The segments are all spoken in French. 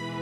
Oh, oh, oh.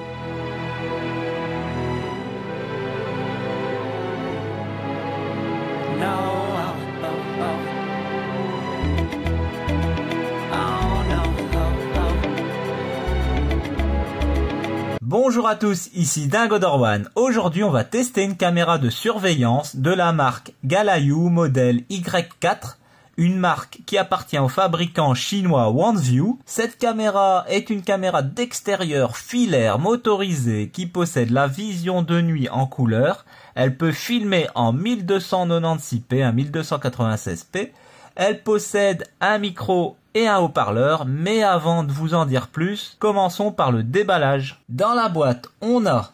Bonjour à tous, ici DingoDorwan, Aujourd'hui, on va tester une caméra de surveillance de la marque Galayou modèle Y4 une marque qui appartient au fabricant chinois OneView. Cette caméra est une caméra d'extérieur filaire motorisée qui possède la vision de nuit en couleur. Elle peut filmer en 1296p, à 1296p. Elle possède un micro et un haut-parleur, mais avant de vous en dire plus, commençons par le déballage. Dans la boîte, on a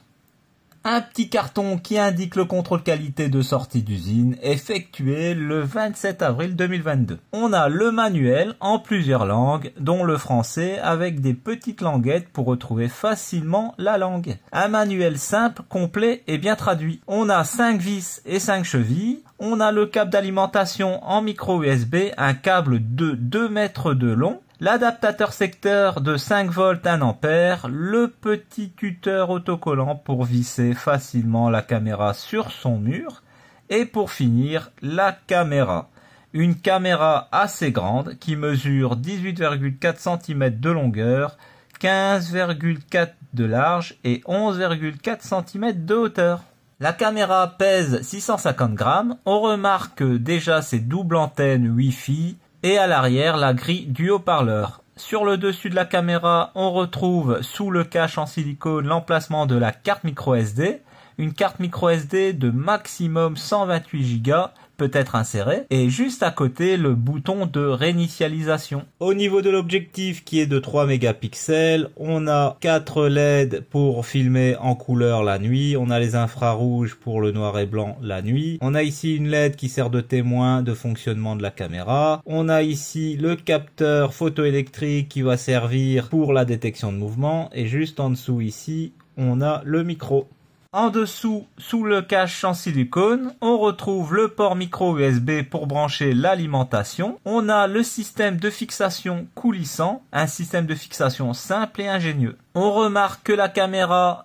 un petit carton qui indique le contrôle qualité de sortie d'usine effectué le 27 avril 2022. On a le manuel en plusieurs langues, dont le français avec des petites languettes pour retrouver facilement la langue. Un manuel simple, complet et bien traduit. On a 5 vis et 5 chevilles. On a le câble d'alimentation en micro USB, un câble de 2 mètres de long l'adaptateur secteur de 5 volts 1 ampère, le petit tuteur autocollant pour visser facilement la caméra sur son mur, et pour finir, la caméra. Une caméra assez grande qui mesure 18,4 cm de longueur, 15,4 de large et 11,4 cm de hauteur. La caméra pèse 650 grammes. On remarque déjà ses doubles antennes Wi-Fi, et à l'arrière la grille du haut-parleur. Sur le dessus de la caméra, on retrouve sous le cache en silicone l'emplacement de la carte micro SD, une carte micro SD de maximum 128 Go peut être inséré et juste à côté le bouton de réinitialisation. Au niveau de l'objectif qui est de 3 mégapixels, on a 4 LED pour filmer en couleur la nuit, on a les infrarouges pour le noir et blanc la nuit, on a ici une LED qui sert de témoin de fonctionnement de la caméra, on a ici le capteur photoélectrique qui va servir pour la détection de mouvement et juste en dessous ici on a le micro. En dessous, sous le cache en silicone, on retrouve le port micro USB pour brancher l'alimentation. On a le système de fixation coulissant, un système de fixation simple et ingénieux. On remarque que la caméra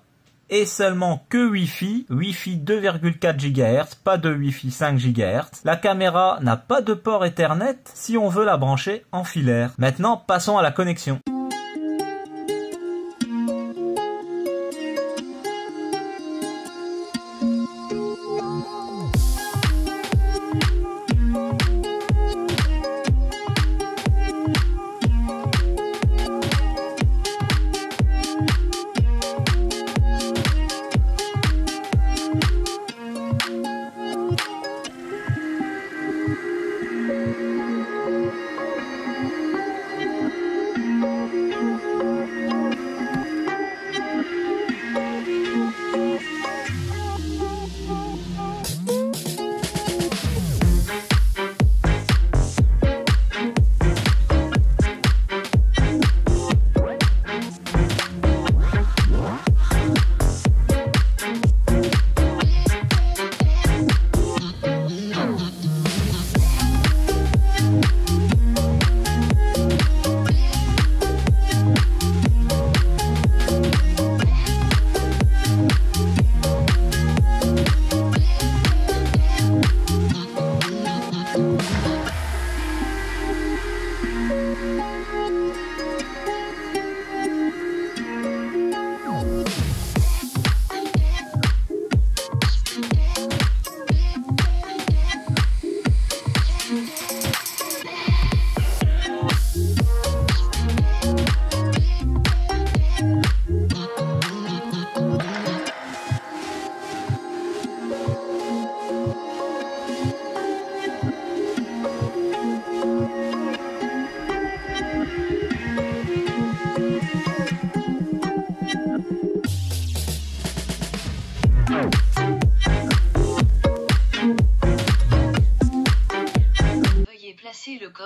est seulement que Wi-Fi, Wi-Fi 2,4 GHz, pas de Wi-Fi 5 GHz. La caméra n'a pas de port Ethernet si on veut la brancher en filaire. Maintenant, passons à la connexion.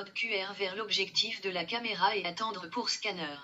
QR vers l'objectif de la caméra et attendre pour scanner.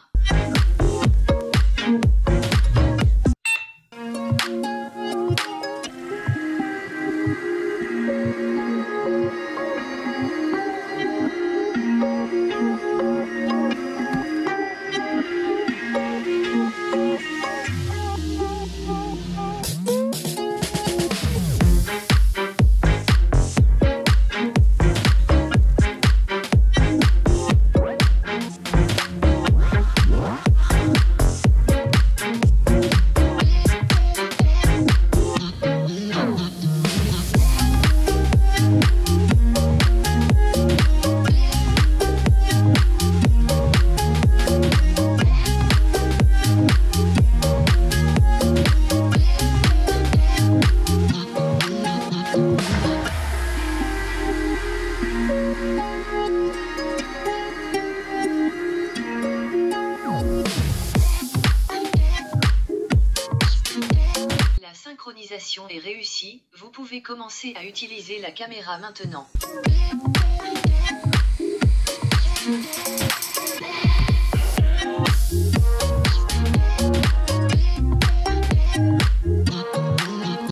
est réussie, vous pouvez commencer à utiliser la caméra maintenant.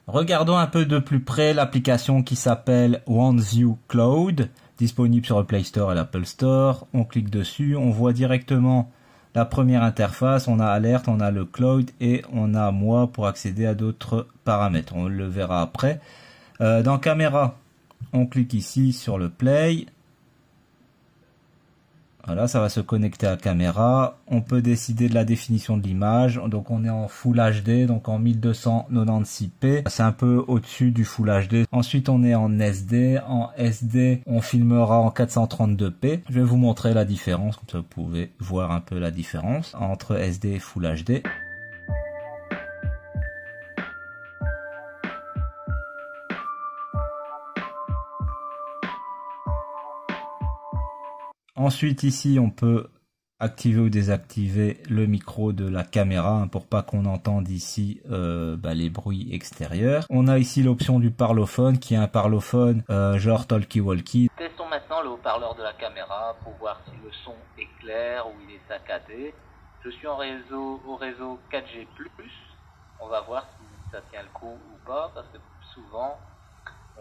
Regardons un peu de plus près l'application qui s'appelle OneView Cloud, disponible sur le Play Store et l'Apple Store. On clique dessus, on voit directement la première interface, on a alerte, on a le cloud et on a moi pour accéder à d'autres paramètres. On le verra après. Euh, dans caméra, on clique ici sur le play. Voilà, ça va se connecter à caméra. On peut décider de la définition de l'image. Donc on est en Full HD, donc en 1296p. C'est un peu au-dessus du Full HD. Ensuite on est en SD. En SD, on filmera en 432p. Je vais vous montrer la différence, comme ça vous pouvez voir un peu la différence entre SD et Full HD. Ensuite, ici, on peut activer ou désactiver le micro de la caméra hein, pour pas qu'on entende ici euh, bah, les bruits extérieurs. On a ici l'option du parlophone qui est un parlophone euh, genre talkie-walkie. Testons maintenant le haut-parleur de la caméra pour voir si le son est clair ou il est saccadé. Je suis au réseau 4G+, on va voir si ça tient le coup ou pas parce que souvent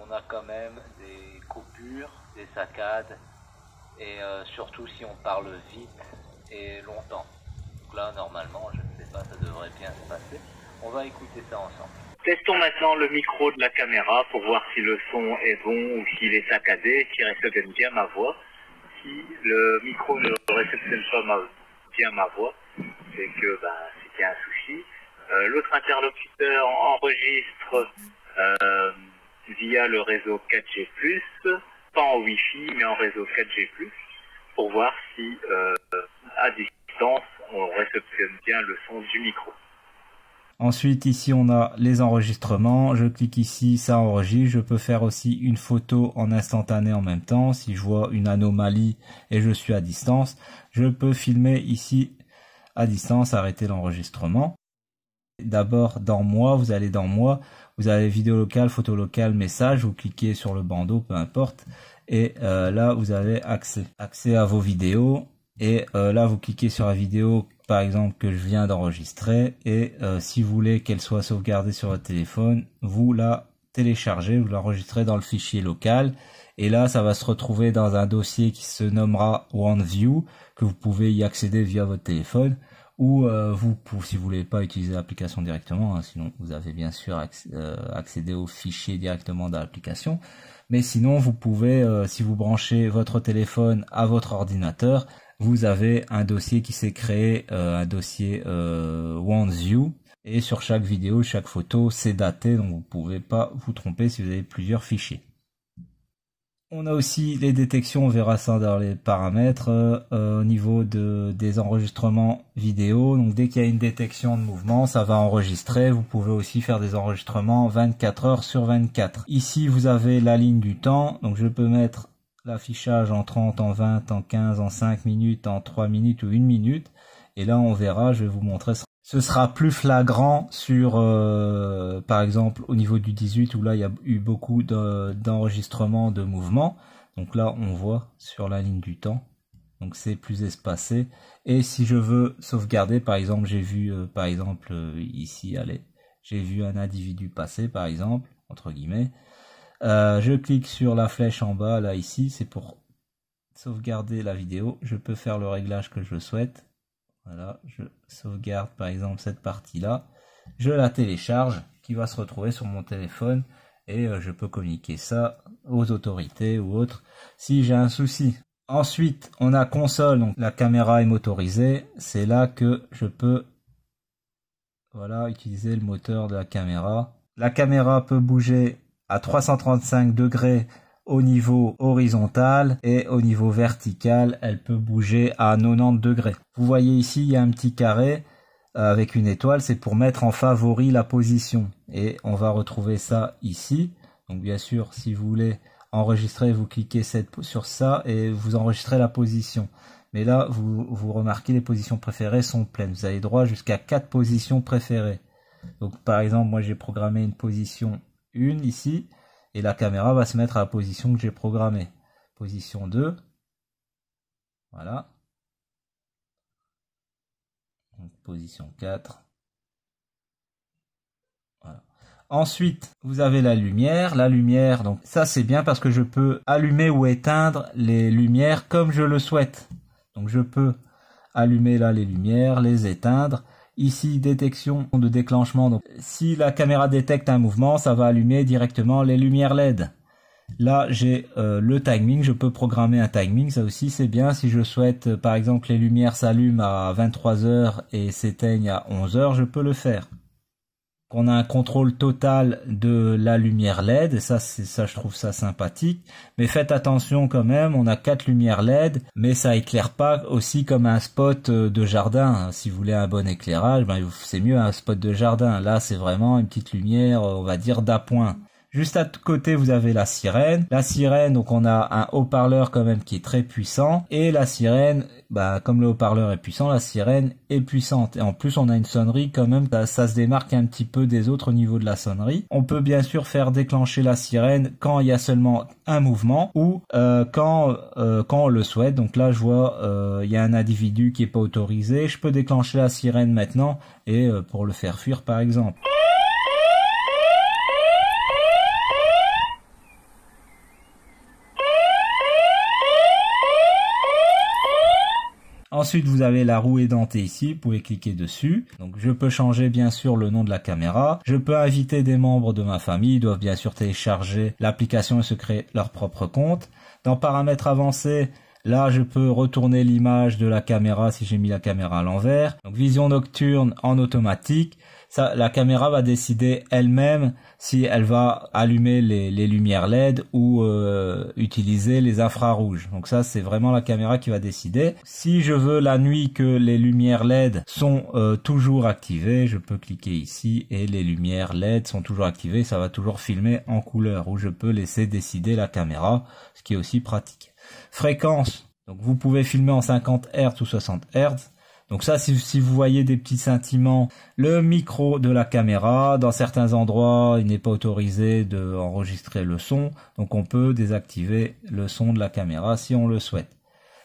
on a quand même des coupures, des saccades et euh, surtout si on parle vite et longtemps. Donc là, normalement, je ne sais pas, ça devrait bien se passer. On va écouter ça ensemble. Testons maintenant le micro de la caméra pour voir si le son est bon ou s'il est saccadé, s'il réceptionne bien ma voix. Si le micro ne réceptionne pas bien ma voix, c'est que bah, c'est un souci. Euh, l'autre interlocuteur enregistre euh, via le réseau 4G+ pas en wi mais en réseau 4G+, pour voir si euh, à distance, on réceptionne bien le son du micro. Ensuite, ici, on a les enregistrements. Je clique ici, ça enregistre. Je peux faire aussi une photo en instantané en même temps. Si je vois une anomalie et je suis à distance, je peux filmer ici à distance, arrêter l'enregistrement. D'abord, dans moi, vous allez dans moi, vous avez vidéo locale, photo locale, message, vous cliquez sur le bandeau, peu importe. Et euh, là, vous avez accès, accès à vos vidéos. Et euh, là, vous cliquez sur la vidéo, par exemple, que je viens d'enregistrer. Et euh, si vous voulez qu'elle soit sauvegardée sur votre téléphone, vous la téléchargez, vous l'enregistrez dans le fichier local. Et là, ça va se retrouver dans un dossier qui se nommera OneView, que vous pouvez y accéder via votre téléphone ou euh, vous, pour, si vous voulez pas utiliser l'application directement, hein, sinon vous avez bien sûr euh, accédé aux fichiers directement dans l'application, mais sinon vous pouvez, euh, si vous branchez votre téléphone à votre ordinateur, vous avez un dossier qui s'est créé, euh, un dossier euh, et sur chaque vidéo, chaque photo, c'est daté, donc vous ne pouvez pas vous tromper si vous avez plusieurs fichiers. On a aussi les détections, on verra ça dans les paramètres, euh, au niveau de, des enregistrements vidéo. Donc dès qu'il y a une détection de mouvement, ça va enregistrer. Vous pouvez aussi faire des enregistrements 24 heures sur 24. Ici, vous avez la ligne du temps. Donc je peux mettre l'affichage en 30, en 20, en 15, en 5 minutes, en 3 minutes ou 1 minute. Et là, on verra, je vais vous montrer ça ce sera plus flagrant sur, euh, par exemple, au niveau du 18 où là il y a eu beaucoup d'enregistrements de, mouvements. Donc là, on voit sur la ligne du temps. Donc c'est plus espacé. Et si je veux sauvegarder, par exemple, j'ai vu, euh, par exemple, euh, ici, allez, j'ai vu un individu passer, par exemple, entre guillemets. je clique sur la flèche en bas, là, ici, c'est pour sauvegarder la vidéo. Je peux faire le réglage que je souhaite. Voilà, je sauvegarde par exemple cette partie-là. Je la télécharge, qui va se retrouver sur mon téléphone, et euh, je peux communiquer ça aux autorités ou autres si j'ai un souci. Ensuite, on a console, donc la caméra est motorisée. C'est là que je peux voilà, utiliser le moteur de la caméra. La caméra peut bouger à 335 degrés au niveau horizontal et au niveau vertical, elle peut bouger à 90 degrés. Vous voyez ici, il y a un petit carré euh, avec une étoile, c'est pour mettre en favori la position. Et on va retrouver ça ici. Donc bien sûr, si vous voulez enregistrer, vous cliquez cette, sur ça et vous enregistrez la position. Mais là, vous, vous remarquez, les positions préférées sont pleines. Vous avez droit jusqu'à quatre positions préférées. Donc par exemple, moi j'ai programmé une position une ici et la caméra va se mettre à la position que j'ai programmée. Position 2. Voilà. position 4. Ensuite, vous avez la lumière. La lumière, donc ça c'est bien parce que je peux allumer ou éteindre les lumières comme je le souhaite. Donc je peux allumer là les lumières, les éteindre. Ici, détection de déclenchement. Donc, si la caméra détecte un mouvement, ça va allumer directement les lumières LED. Là, j'ai euh, le timing, je peux programmer un timing, ça aussi c'est bien. Si je souhaite, euh, par exemple, les lumières s'allument à 23h et s'éteignent à 11h, je peux le faire. On a un contrôle total de la lumière LED. Et ça, c'est ça, je trouve ça sympathique. Mais faites attention quand même. On a quatre lumières LED, mais ça éclaire pas aussi comme un spot euh, de jardin. Hein. Si vous voulez un bon éclairage, ben, c'est mieux un spot de jardin. Là, c'est vraiment une petite lumière, euh, on va dire d'appoint. Juste à côté, vous avez la sirène. La sirène, donc on a un haut-parleur quand même qui est très puissant. Et la sirène, bah, comme le haut-parleur est puissant, la sirène est puissante. Et en plus, on a une sonnerie quand même, ça, se démarque un petit peu des autres niveaux de la sonnerie. On peut bien sûr faire déclencher la sirène quand il y a seulement un mouvement ou euh, quand, euh, quand on le souhaite. Donc là, je vois, euh, il y a un individu qui est pas autorisé. Je peux déclencher la sirène maintenant et pour le faire fuir, par exemple. Ensuite, vous avez la roue édentée ici, vous pouvez cliquer dessus. Donc je peux changer bien sûr le nom de la caméra. Je peux inviter des membres de ma famille, ils doivent bien sûr télécharger l'application et se créer leur propre compte. Dans paramètres avancés, Là, je peux retourner l'image de la caméra si j'ai mis la caméra à l'envers. Donc vision nocturne en automatique la caméra va décider elle-même si elle va allumer les, lumières LED ou euh, utiliser les infrarouges. Donc ça, c'est vraiment la caméra qui va décider. Si je veux la nuit que les lumières LED sont euh, toujours activées, je peux cliquer ici et les lumières LED sont toujours activées. Ça va toujours filmer en couleur ou je peux laisser décider la caméra, ce qui est aussi pratique. Fréquence. Donc vous pouvez filmer en 50 Hz ou 60 Hz. Donc ça, si, vous voyez des petits sentiments, le micro de la caméra, dans certains endroits, il n'est pas autorisé d'enregistrer le son, donc on peut désactiver le son de la caméra si on le souhaite.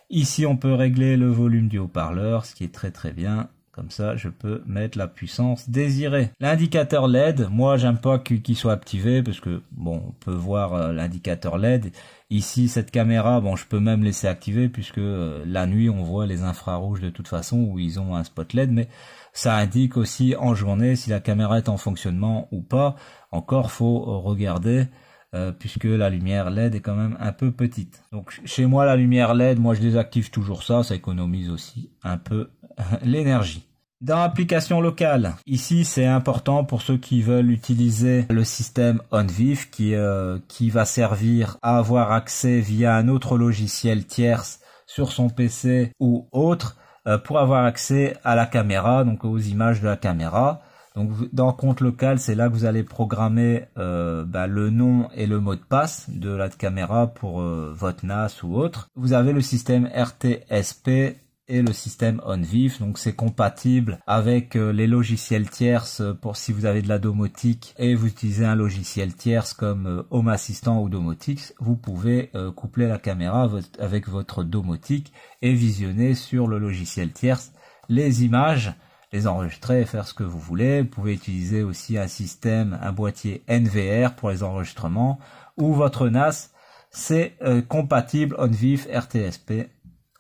Ici, on peut régler le volume du haut-parleur, ce qui est très très bien. Comme ça, je peux mettre la puissance désirée. L'indicateur LED, moi, j'aime pas qu'il soit activé parce que, bon, on peut voir euh, l'indicateur LED. Ici, cette caméra, bon, je peux même laisser activer puisque euh, la nuit, on voit les infrarouges de toute façon où ils ont un spot LED, mais ça indique aussi en journée si la caméra est en fonctionnement ou pas. Encore, faut regarder. Euh, puisque la lumière LED est quand même un peu petite. Donc chez moi la lumière LED, moi je désactive toujours ça, ça économise aussi un peu l'énergie. Dans application locale, ici c'est important pour ceux qui veulent utiliser le système OnVif qui, euh, qui va servir à avoir accès via un autre logiciel tierce sur son PC ou autre euh, pour avoir accès à la caméra, donc aux images de la caméra. Donc dans compte local, c'est là que vous allez programmer euh, bah, le nom et le mot de passe de la caméra pour votre NAS ou autre. Vous avez le système RTSP et le système OnVif. Donc c'est compatible avec euh, les logiciels tierces euh, pour si vous avez de la domotique et vous utilisez un logiciel tierce comme euh, Home Assistant ou Domotics, vous pouvez coupler la caméra avec votre domotique et visionner sur le logiciel tierce les images les enregistrer et faire ce que vous voulez. Vous pouvez utiliser aussi un système, un boîtier NVR pour les enregistrements ou votre NAS. C'est compatible OnVif RTSP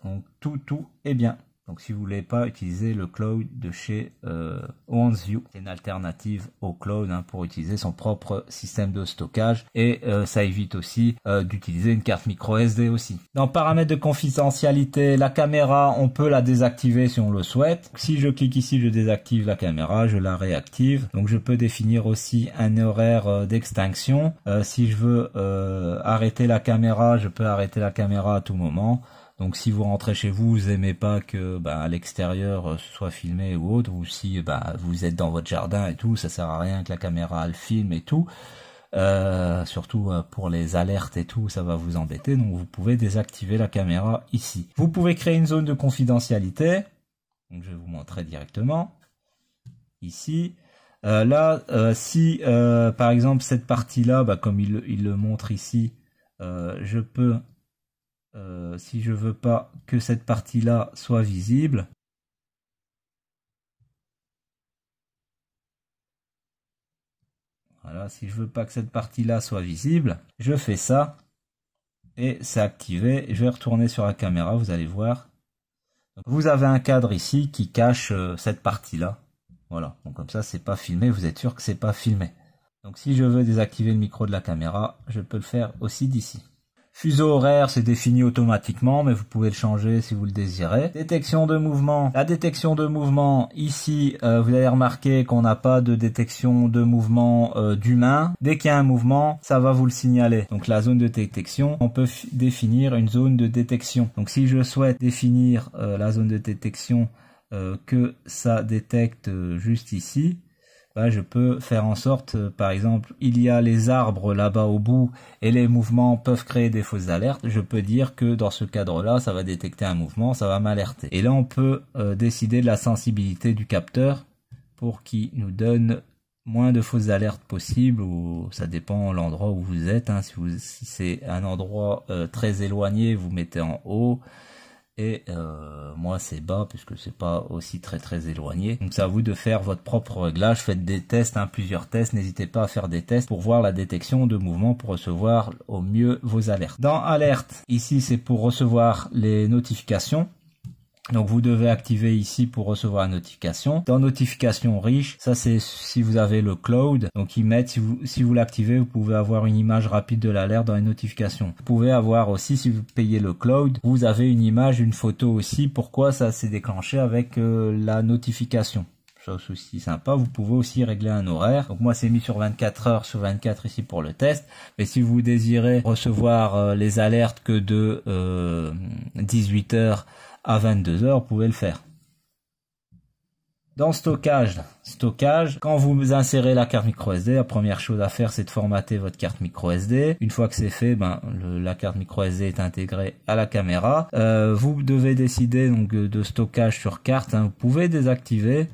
donc tout, tout est bien. Donc si vous voulez pas utiliser le cloud de chez euh, OneView, c'est une alternative au cloud hein, pour utiliser son propre système de stockage et euh, ça évite aussi euh, d'utiliser une carte micro SD aussi. Dans paramètres de confidentialité, la caméra, on peut la désactiver si on le souhaite. Si je clique ici, je désactive la caméra, je la réactive. Donc je peux définir aussi un horaire euh, d'extinction. si je veux arrêter la caméra, je peux arrêter la caméra à tout moment. Donc si vous rentrez chez vous, vous aimez pas que bah, l'extérieur euh, soit filmé ou autre, ou si bah, vous êtes dans votre jardin et tout, ça sert à rien que la caméra le filme et tout. Euh, surtout euh, pour les alertes et tout, ça va vous embêter. Donc vous pouvez désactiver la caméra ici. Vous pouvez créer une zone de confidentialité. Donc je vais vous montrer directement ici. là, si par exemple cette partie-là, bah, comme il, il, le montre ici, je peux euh, si je veux pas que cette partie-là soit visible, voilà, si je veux pas que cette partie-là soit visible, je fais ça et c'est activé. Je vais retourner sur la caméra, vous allez voir. vous avez un cadre ici qui cache euh, cette partie-là. Voilà, donc comme ça c'est pas filmé, vous êtes sûr que c'est pas filmé. Donc si je veux désactiver le micro de la caméra, je peux le faire aussi d'ici. Fuseau horaire, c'est défini automatiquement, mais vous pouvez le changer si vous le désirez. Détection de mouvement. La détection de mouvement, ici, euh, vous allez remarquer qu'on n'a pas de détection de mouvement euh, d'humain. Dès qu'il y a un mouvement, ça va vous le signaler. Donc la zone de détection, on peut définir une zone de détection. Donc si je souhaite définir euh, la zone de détection que ça détecte juste ici, ben, je peux faire en sorte, euh, par exemple, il y a les arbres là-bas au bout et les mouvements peuvent créer des fausses alertes. Je peux dire que dans ce cadre-là, ça va détecter un mouvement, ça va m'alerter. Et là, on peut euh, décider de la sensibilité du capteur pour qu'il nous donne moins de fausses alertes possibles ou ça dépend l'endroit où vous êtes hein. si, c'est un endroit euh, très éloigné vous mettez en haut et euh, moi c'est bas puisque c'est pas aussi très très éloigné donc c'est à vous de faire votre propre réglage faites des tests hein, plusieurs tests n'hésitez pas à faire des tests pour voir la détection de mouvement pour recevoir au mieux vos alertes dans alerte ici c'est pour recevoir les notifications donc vous devez activer ici pour recevoir la notification. Dans notification riche, ça c'est si vous avez le cloud. Donc ils mettent, si vous, si vous l'activez, vous pouvez avoir une image rapide de l'alerte dans les notifications. Vous pouvez avoir aussi, si vous payez le cloud, vous avez une image, une photo aussi. Pourquoi ça s'est déclenché avec euh, la notification aussi sympa. Vous pouvez aussi régler un horaire. Donc moi c'est mis sur 24 heures sur 24 ici pour le test. Mais si vous désirez recevoir euh, les alertes que de 18 euh, heures à 22 heures, vous pouvez le faire. Dans stockage, stockage, quand vous insérez la carte micro SD, la première chose à faire, c'est de formater votre carte micro SD. Une fois que c'est fait, ben la carte micro SD est intégrée à la caméra. Euh, vous devez décider donc de stockage sur carte. Hein. Vous pouvez désactiver,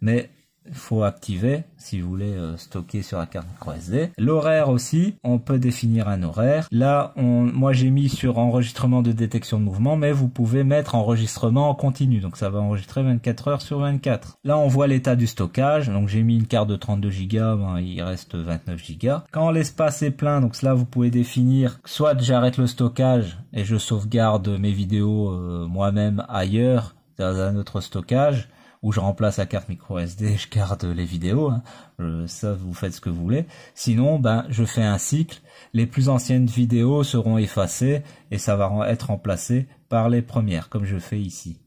mais faut activer si vous voulez euh, stocker sur la carte SD L'horaire aussi, on peut définir un horaire. Là, on, moi j'ai mis sur enregistrement de détection de mouvement, mais vous pouvez mettre enregistrement en continu, donc ça va enregistrer 24 heures sur 24. Là, on voit l'état du stockage, donc j'ai mis une carte de 32 Go, ben, il reste 29 Go. Quand l'espace est plein, donc cela vous pouvez définir soit j'arrête le stockage et je sauvegarde mes vidéos euh, moi-même ailleurs dans un autre stockage, où je remplace la carte micro SD, je garde les vidéos, hein. ça vous faites ce que vous voulez. Sinon, ben je fais un cycle, les plus anciennes vidéos seront effacées et ça va être remplacé par les premières, comme je fais ici.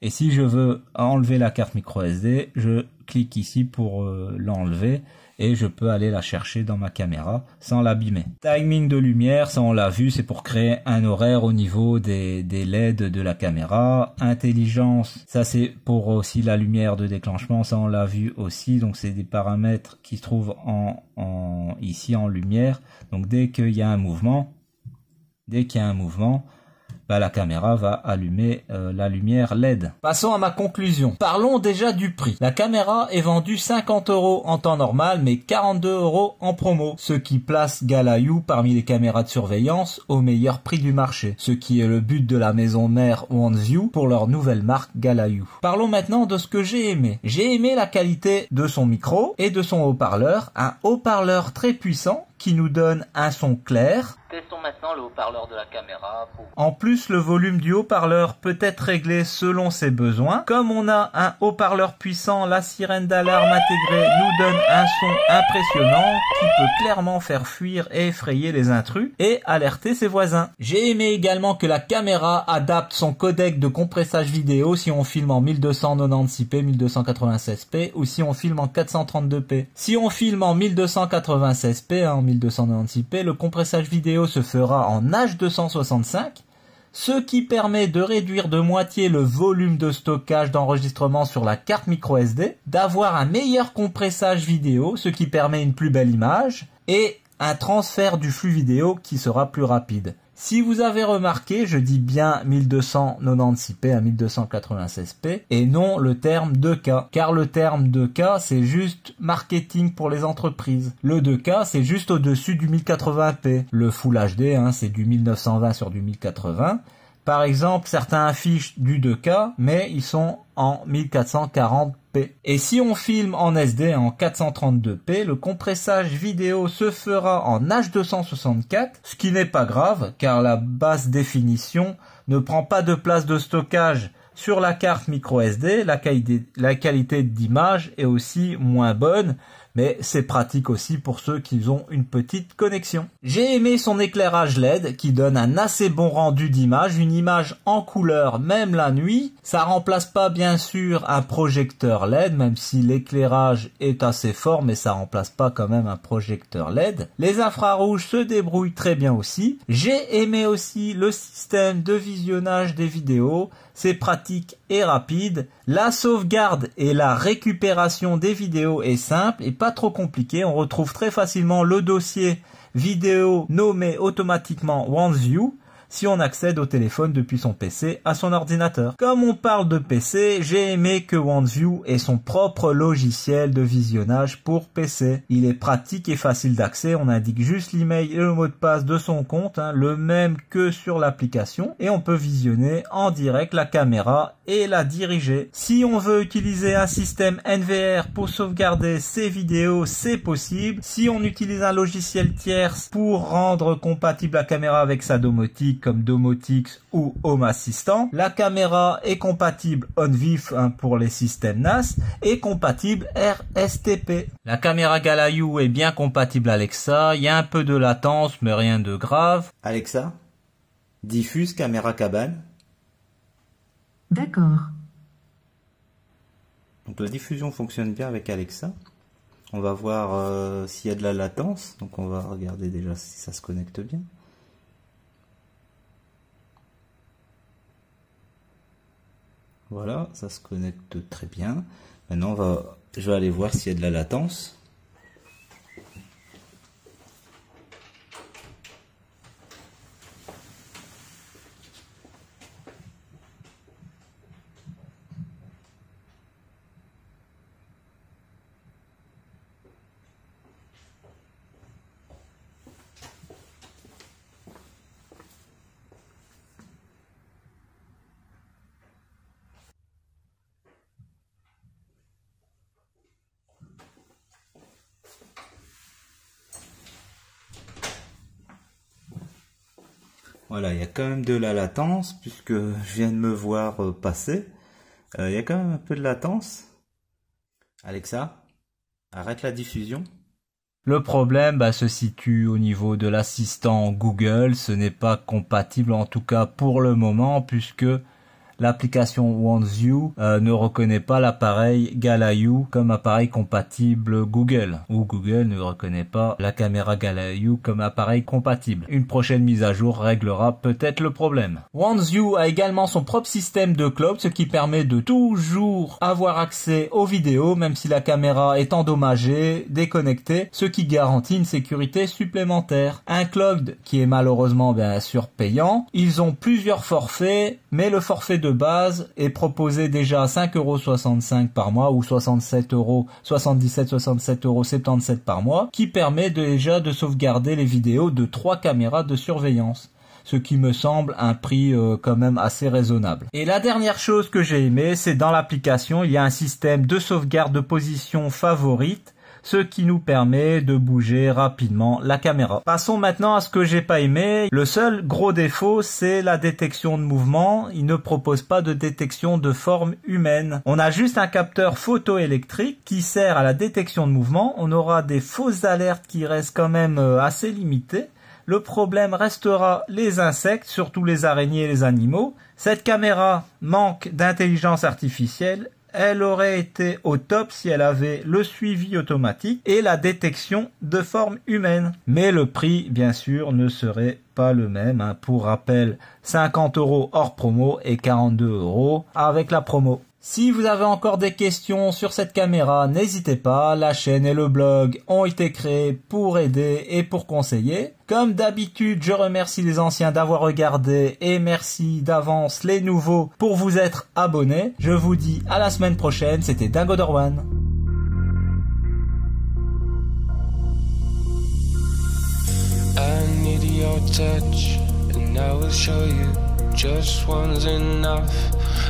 Et si je veux enlever la carte micro SD, je clique ici pour euh, l'enlever et je peux aller la chercher dans ma caméra sans l'abîmer. Timing de lumière, ça on l'a vu, c'est pour créer un horaire au niveau des, des LED de la caméra. Intelligence, ça c'est pour aussi la lumière de déclenchement, ça on l'a vu aussi. Donc c'est des paramètres qui se trouvent en, en, ici en lumière. Donc dès qu'il y a un mouvement, dès qu'il y a un mouvement, bah, la caméra va allumer euh, la lumière LED. Passons à ma conclusion. Parlons déjà du prix. La caméra est vendue 50 euros en temps normal, mais 42 euros en promo, ce qui place Galayou parmi les caméras de surveillance au meilleur prix du marché, ce qui est le but de la maison mère OneView pour leur nouvelle marque Galayou. Parlons maintenant de ce que j'ai aimé. J'ai aimé la qualité de son micro et de son haut-parleur, un haut-parleur très puissant qui nous donne un son clair. Testons maintenant le haut-parleur de la caméra. En plus, le volume du haut-parleur peut être réglé selon ses besoins. Comme on a un haut-parleur puissant, la sirène d'alarme intégrée nous donne un son impressionnant qui peut clairement faire fuir et effrayer les intrus et alerter ses voisins. J'ai aimé également que la caméra adapte son codec de compressage vidéo si on filme en 1296p, 1296p ou si on filme en 432p. Si on filme en 1296p, en le compressage vidéo se fera en H265, ce qui permet de réduire de moitié le volume de stockage d'enregistrement sur la carte micro SD, d'avoir un meilleur compressage vidéo, ce qui permet une plus belle image, et un transfert du flux vidéo qui sera plus rapide. Si vous avez remarqué, je dis bien 1296p à 1296p et non le terme 2K, car le terme 2K c'est juste marketing pour les entreprises. Le 2K c'est juste au-dessus du 1080p. Le Full HD hein, c'est du 1920 sur du 1080. Par exemple, certains affichent du 2K, mais ils sont en 1440 et si on filme en SD en 432p, le compressage vidéo se fera en H264, ce qui n'est pas grave car la basse définition ne prend pas de place de stockage sur la carte micro SD, la qualité, d'image est aussi moins bonne, mais c'est pratique aussi pour ceux qui ont une petite connexion. J'ai aimé son éclairage LED qui donne un assez bon rendu d'image, une image en couleur même la nuit. Ça remplace pas bien sûr un projecteur LED, même si l'éclairage est assez fort, mais ça remplace pas quand même un projecteur LED. Les infrarouges se débrouillent très bien aussi. J'ai aimé aussi le système de visionnage des vidéos c'est pratique et rapide. La sauvegarde et la récupération des vidéos est simple et pas trop compliquée. On retrouve très facilement le dossier vidéo nommé automatiquement OneView si on accède au téléphone depuis son PC à son ordinateur. Comme on parle de PC, j'ai aimé que OneView ait son propre logiciel de visionnage pour PC. Il est pratique et facile d'accès, on indique juste l'email et le mot de passe de son compte, hein, le même que sur l'application, et on peut visionner en direct la caméra et la diriger. Si on veut utiliser un système NVR pour sauvegarder ses vidéos, c'est possible. Si on utilise un logiciel tierce pour rendre compatible la caméra avec sa domotique, comme Domotix ou Home Assistant. La caméra est compatible OnVif hein, pour les systèmes NAS et compatible RSTP. La caméra Galayou est bien compatible Alexa. Il y a un peu de latence, mais rien de grave. Alexa, diffuse caméra cabane. D'accord. Donc la diffusion fonctionne bien avec Alexa. On va voir euh, s'il y a de la latence. Donc on va regarder déjà si ça se connecte bien. Voilà, ça se connecte très bien. Maintenant, je vais aller voir s'il y a de la latence. quand même de la latence, puisque je viens de me voir euh, passer. Euh, il y a quand même un peu de latence. Alexa, arrête la diffusion. Le problème bah, se situe au niveau de l'assistant Google. Ce n'est pas compatible, en tout cas pour le moment, puisque l'application OneView euh, ne reconnaît pas l'appareil Galayou comme appareil compatible Google ou Google ne reconnaît pas la caméra Galayou comme appareil compatible. Une prochaine mise à jour réglera peut-être le problème. OneView a également son propre système de cloud ce qui permet de toujours avoir accès aux vidéos même si la caméra est endommagée, déconnectée, ce qui garantit une sécurité supplémentaire. Un cloud qui est malheureusement bien sûr payant. Ils ont plusieurs forfaits mais le forfait de de base est proposé déjà à 5,65€ par mois ou 67 euros, 77, 67 euros, 77 par mois, qui permet déjà de sauvegarder les vidéos de trois caméras de surveillance ce qui me semble un prix euh, quand même assez raisonnable. Et la dernière chose que j'ai aimé, c'est dans l'application, il y a un système de sauvegarde de position favorite ce qui nous permet de bouger rapidement la caméra. Passons maintenant à ce que j'ai pas aimé. Le seul gros défaut, c'est la détection de mouvement. Il ne propose pas de détection de forme humaine. On a juste un capteur photoélectrique qui sert à la détection de mouvement. On aura des fausses alertes qui restent quand même euh, assez limitées. Le problème restera les insectes, surtout les araignées et les animaux. Cette caméra manque d'intelligence artificielle elle aurait été au top si elle avait le suivi automatique et la détection de forme humaine. Mais le prix, bien sûr, ne serait pas le même. Hein. Pour rappel, 50 euros hors promo et 42 euros avec la promo. Si vous avez encore des questions sur cette caméra, n'hésitez pas, la chaîne et le blog ont été créés pour aider et pour conseiller. Comme d'habitude, je remercie les anciens d'avoir regardé et merci d'avance les nouveaux pour vous être abonnés. Je vous dis à la semaine prochaine, c'était Dingo Dorwan. Just one's enough.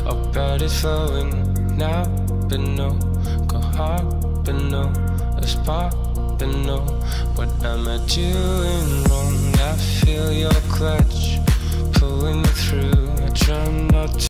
I bet it's flowing now, but no. Go hard, but no. It's but no. What am I doing wrong? I feel your clutch pulling me through. I try not to.